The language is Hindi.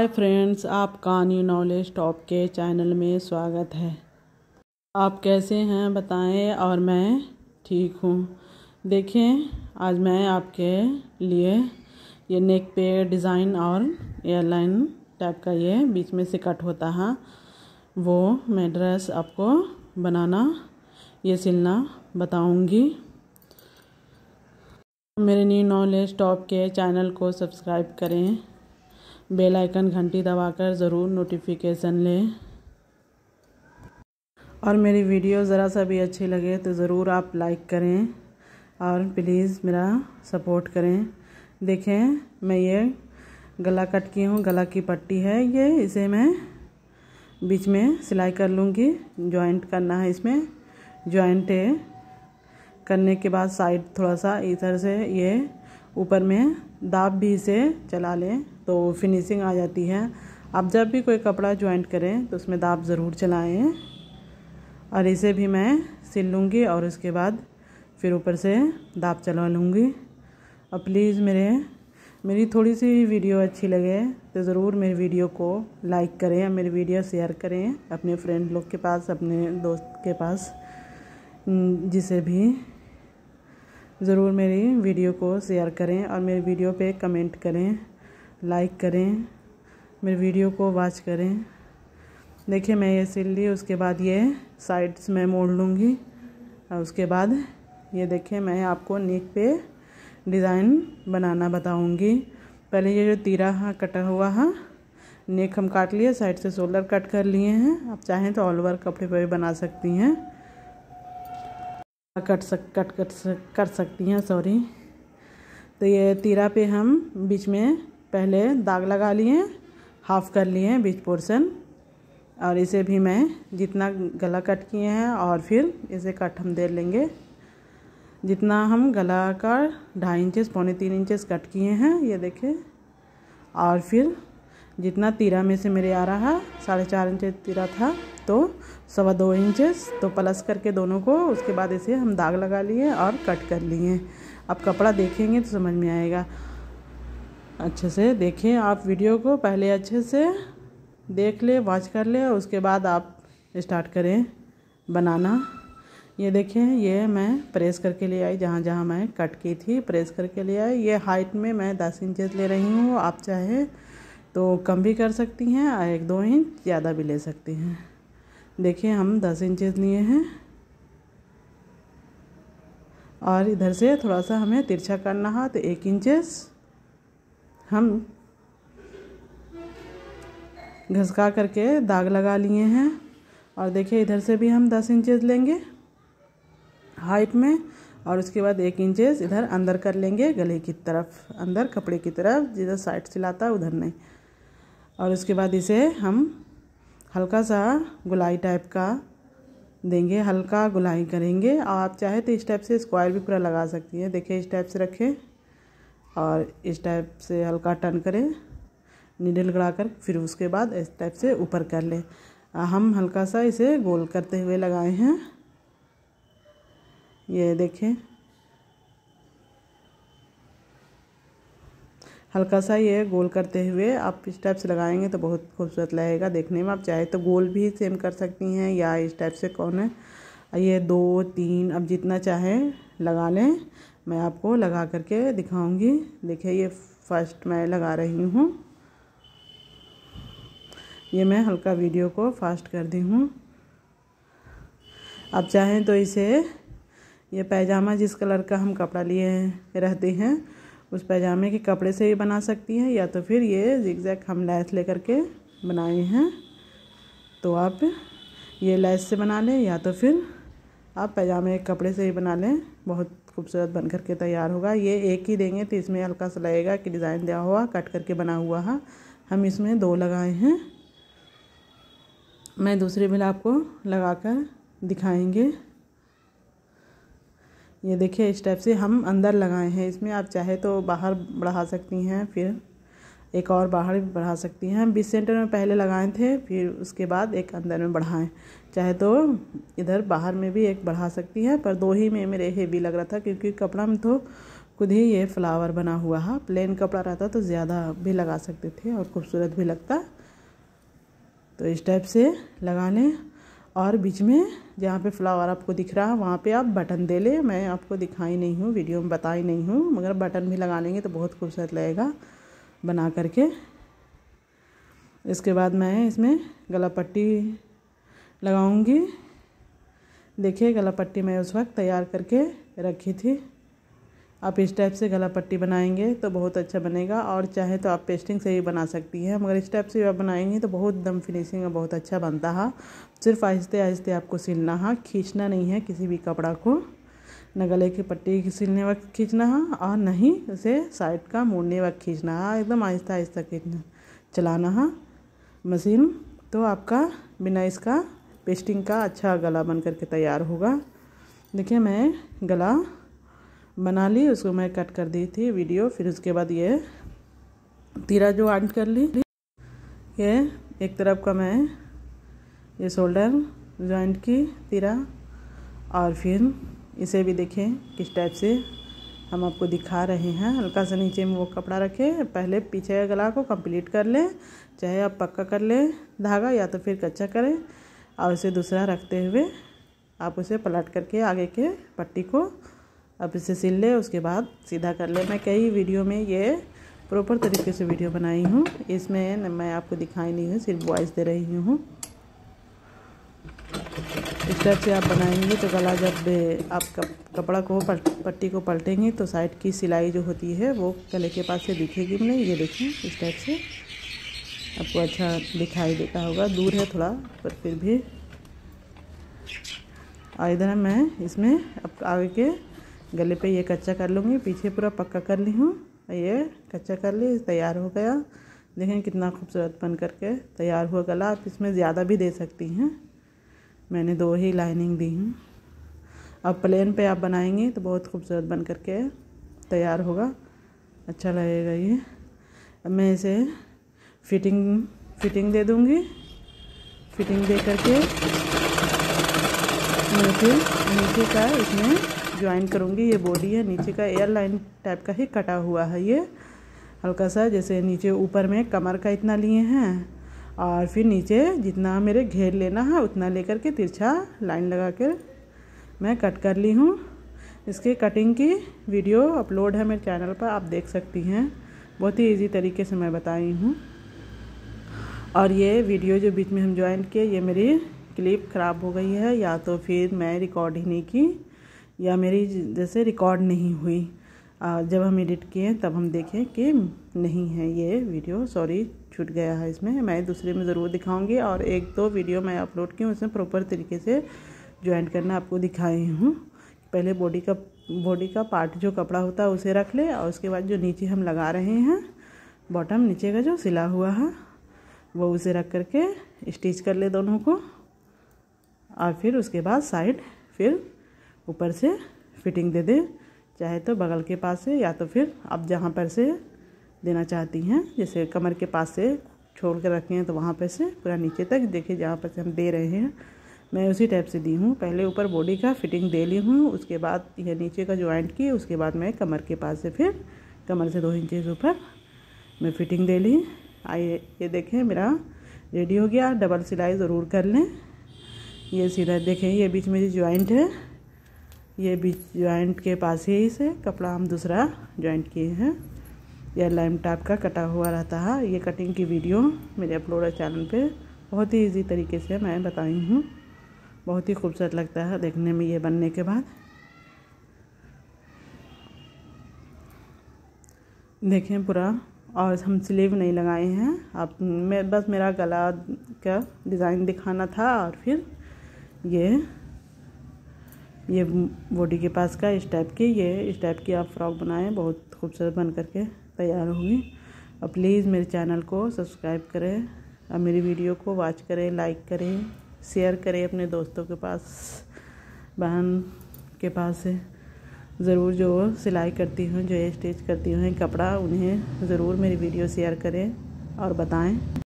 हाय फ्रेंड्स आपका न्यू नॉलेज टॉप के चैनल में स्वागत है आप कैसे हैं बताएं और मैं ठीक हूँ देखें आज मैं आपके लिए ये नेक पे डिज़ाइन और एयरलाइन टाइप का ये बीच में से कट होता है वो मैं ड्रेस आपको बनाना ये सिलना बताऊँगी मेरे न्यू नॉलेज टॉप के चैनल को सब्सक्राइब करें बेल आइकन घंटी दबाकर ज़रूर नोटिफिकेशन लें और मेरी वीडियो ज़रा सा भी अच्छी लगे तो ज़रूर आप लाइक करें और प्लीज़ मेरा सपोर्ट करें देखें मैं ये गला कट की हूँ गला की पट्टी है ये इसे मैं बीच में सिलाई कर लूँगी जॉइंट करना है इसमें जॉइंट करने के बाद साइड थोड़ा सा इधर से ये ऊपर में दाब भी इसे चला लें तो फिनिशिंग आ जाती है आप जब भी कोई कपड़ा ज्वाइंट करें तो उसमें दाब ज़रूर चलाएं और इसे भी मैं सिल लूँगी और उसके बाद फिर ऊपर से दाब चला लूँगी और प्लीज़ मेरे मेरी थोड़ी सी वीडियो अच्छी लगे तो ज़रूर मेरी वीडियो को लाइक करें मेरी वीडियो शेयर करें अपने फ्रेंड लोग के पास अपने दोस्त के पास जिसे भी ज़रूर मेरी वीडियो को शेयर करें और मेरी वीडियो पे कमेंट करें लाइक करें मेरी वीडियो को वॉच करें देखिए मैं ये सिल ली उसके बाद ये साइड्स में मोड़ लूँगी और उसके बाद ये देखिए मैं आपको नेक पे डिज़ाइन बनाना बताऊँगी पहले ये जो तीरा हाँ कटा हुआ है नेक हम काट लिए साइड से शोल्डर कट कर लिए हैं आप चाहें तो ऑल ओवर कपड़े पर भी बना सकती हैं कट सक कट कर सक, कर सकती हैं सॉरी तो ये तीरा पे हम बीच में पहले दाग लगा लिए हाफ़ कर लिए बीच पोर्शन और इसे भी मैं जितना गला कट किए हैं और फिर इसे कट हम दे लेंगे जितना हम गला का ढाई इंचेस पौने तीन इंचेस कट किए हैं ये देखें और फिर जितना तीरा में से मेरे आ रहा है साढ़े चार इंच तीरा था तो सवा दो इंचेस तो प्लस करके दोनों को उसके बाद इसे हम दाग लगा लिए और कट कर लिए अब कपड़ा देखेंगे तो समझ में आएगा अच्छे से देखें आप वीडियो को पहले अच्छे से देख ले वॉच कर ले और उसके बाद आप स्टार्ट करें बनाना ये देखें ये मैं प्रेस करके ले आई जहाँ जहाँ मैं कट की थी प्रेस करके ले आई ये हाइट में मैं दस इंचेस ले रही हूँ आप चाहे तो कम भी कर सकती हैं एक दो इंच ज़्यादा भी ले सकती हैं देखिए हम दस इंचेस लिए हैं और इधर से थोड़ा सा हमें तिरछा करना है तो एक इंचेस हम घसका करके दाग लगा लिए हैं और देखिए इधर से भी हम दस इंचेस लेंगे हाइट में और उसके बाद एक इंचेस इधर अंदर कर लेंगे गले की तरफ अंदर कपड़े की तरफ जिधर साइड सिलाता उधर नहीं और उसके बाद इसे हम हल्का सा गुलाई टाइप का देंगे हल्का गुलाई करेंगे आप चाहे तो इस टाइप से स्क्वायर भी पूरा लगा सकती हैं देखिए इस टाइप से रखें और इस टाइप से हल्का टर्न करें निडल गड़ा कर फिर उसके बाद इस टाइप से ऊपर कर लें हम हल्का सा इसे गोल करते हुए लगाए हैं ये देखें हल्का सा ये गोल करते हुए आप इस टाइप से लगाएंगे तो बहुत खूबसूरत लगेगा देखने में आप चाहे तो गोल भी सेम कर सकती हैं या इस टाइप से कौन है ये दो तीन अब जितना चाहें लगा लें मैं आपको लगा करके दिखाऊंगी देखिए ये फर्स्ट मैं लगा रही हूँ ये मैं हल्का वीडियो को फास्ट कर दी हूँ आप चाहें तो इसे ये पैजामा जिस कलर का हम कपड़ा लिए रहते हैं उस पैजामे के कपड़े से भी बना सकती हैं या तो फिर ये जिगजैग हम लैस लेकर के बनाए हैं तो आप ये लैस से बना लें या तो फिर आप पैजामे के कपड़े से ही बना लें बहुत खूबसूरत बन कर के तैयार होगा ये एक ही देंगे तो इसमें हल्का सा लगेगा कि डिज़ाइन दिया हुआ कट करके बना हुआ है हम इसमें दो लगाए हैं मैं दूसरे बिल आपको लगा कर दिखाएँगे ये देखिए इस टाइप से हम अंदर लगाए हैं इसमें आप चाहे तो बाहर बढ़ा सकती हैं फिर एक और बाहर भी बढ़ा सकती हैं हम बीस सेंटर में पहले लगाए थे फिर उसके बाद एक अंदर में बढ़ाएं चाहे तो इधर बाहर में भी एक बढ़ा सकती हैं पर दो ही में मेरे हेवी लग रहा था क्योंकि कपड़ा में तो खुद ही ये फ्लावर बना हुआ है प्लेन कपड़ा रहता तो ज़्यादा भी लगा सकते थे और खूबसूरत भी लगता तो इस टाइप से लगा लें और बीच में जहाँ पे फ्लावर आपको दिख रहा है वहाँ पे आप बटन दे ले मैं आपको दिखाई नहीं हूँ वीडियो में बताई नहीं हूँ मगर बटन भी लगा लेंगे तो बहुत खूबसूरत लगेगा बना करके इसके बाद मैं इसमें गला पट्टी लगाऊँगी देखिए गला पट्टी मैं उस वक्त तैयार करके रखी थी आप इस टाइप से गला पट्टी बनाएंगे तो बहुत अच्छा बनेगा और चाहे तो आप पेस्टिंग से भी बना सकती हैं मगर इस टाइप से आप बनाएंगे तो बहुत दम फिनिशिंग और बहुत अच्छा बनता है सिर्फ आहिस्ते आहिस्ते आपको सिलना है खींचना नहीं है किसी भी कपड़ा को न गले की पट्टी सिलने वक्त खींचना है और ही उसे साइड का मोड़ने वक्त खींचना है एकदम आहिस्ता आहिस्ता खींचना चलाना है मशीन तो आपका बिना इसका पेस्टिंग का अच्छा गला बन करके तैयार होगा देखिए मैं गला बना ली उसको मैं कट कर दी थी वीडियो फिर उसके बाद ये तीरा जो आंट कर ली ये एक तरफ का मैं ये शोल्डर जॉइंट की तीरा और फिर इसे भी देखें किस टाइप से हम आपको दिखा रहे हैं हल्का सा नीचे में वो कपड़ा रखें पहले पीछे गला को कंप्लीट कर लें चाहे आप पक्का कर लें धागा या तो फिर कच्चा करें और उसे दूसरा रखते हुए आप उसे पलट करके आगे के पट्टी को अब इसे सिल ले उसके बाद सीधा कर ले मैं कई वीडियो में ये प्रॉपर तरीके से वीडियो बनाई हूँ इसमें मैं आपको दिखाई नहीं हूँ सिर्फ वॉइस दे रही हूँ इस तरह से आप बनाएंगे तो गला जब आप कपड़ा को पट्टी को पलटेंगे तो साइड की सिलाई जो होती है वो गले के पास से दिखेगी नहीं ये देखें इस टाइप से आपको अच्छा दिखाई देता होगा दूर है थोड़ा पर फिर भी और इधर मैं इसमें अब आगे के गले पे ये कच्चा कर लूँगी पीछे पूरा पक्का कर ली हूँ ये कच्चा कर ली तैयार हो गया देखें कितना खूबसूरत बन करके तैयार हुआ गला आप इसमें ज़्यादा भी दे सकती हैं मैंने दो ही लाइनिंग दी हूँ अब प्लेन पे आप बनाएंगी तो बहुत खूबसूरत बन करके तैयार होगा अच्छा लगेगा ये अब मैं इसे फिटिंग फिटिंग दे दूँगी फिटिंग दे करके नीचे नीचे का इसमें ज्वाइन करूँगी ये बॉडी है नीचे का एयर लाइन टाइप का ही कटा हुआ है ये हल्का सा जैसे नीचे ऊपर में कमर का इतना लिए हैं और फिर नीचे जितना मेरे घेर लेना है उतना लेकर के तिरछा लाइन लगा कर मैं कट कर ली हूँ इसके कटिंग की वीडियो अपलोड है मेरे चैनल पर आप देख सकती हैं बहुत ही इजी तरीके से मैं बताई हूँ और ये वीडियो जो बीच में हम ज्वाइन किए ये मेरी क्लिप ख़राब हो गई है या तो फिर मैं रिकॉर्ड ही नहीं की या मेरी जैसे रिकॉर्ड नहीं हुई जब हम एडिट किए तब हम देखें कि नहीं है ये वीडियो सॉरी छूट गया है इसमें मैं दूसरे में ज़रूर दिखाऊंगी और एक दो तो वीडियो मैं अपलोड की उसमें प्रॉपर तरीके से ज्वाइन करना आपको दिखाई हूँ पहले बॉडी का बॉडी का पार्ट जो कपड़ा होता है उसे रख ले और उसके बाद जो नीचे हम लगा रहे हैं बॉटम नीचे का जो सिला हुआ है वो उसे रख करके स्टिच कर ले दोनों को और फिर उसके बाद साइड फिर ऊपर से फिटिंग दे दें चाहे तो बगल के पास से या तो फिर आप जहाँ पर से देना चाहती हैं जैसे कमर के पास से छोड़ कर रखे हैं तो वहाँ पर से पूरा नीचे तक देखिए जहाँ पर से हम दे रहे हैं मैं उसी टाइप से दी हूँ पहले ऊपर बॉडी का फिटिंग दे ली हूँ उसके बाद यह नीचे का ज्वाइंट की उसके बाद मैं कमर के पास से फिर कमर से दो इंचेस ऊपर मैं फिटिंग दे ली आइए ये देखें मेरा रेडी हो गया डबल सिलाई ज़रूर कर लें ये सीधा देखें ये बीच में जो ज्वाइंट है ये बीच जॉइंट के पास ही से कपड़ा हम दूसरा जॉइंट किए हैं यह लाइम टाप का कटा हुआ रहता है ये कटिंग की वीडियो मेरे अपलोड चैनल पे बहुत ही इजी तरीके से मैं बताई हूँ बहुत ही खूबसूरत लगता है देखने में ये बनने के बाद देखें पूरा और हम स्लीव नहीं लगाए हैं अब मैं बस मेरा गला का डिज़ाइन दिखाना था और फिर ये ये बॉडी के पास का इस टाइप की ये इस टाइप की आप फ्रॉक बनाएं बहुत खूबसूरत बन करके तैयार होंगी और प्लीज़ मेरे चैनल को सब्सक्राइब करें और मेरी वीडियो को वॉच करें लाइक करें शेयर करें अपने दोस्तों के पास बहन के पास से ज़रूर जो सिलाई करती हूँ जो स्टिच करती हूँ कपड़ा उन्हें ज़रूर मेरी वीडियो शेयर करें और बताएं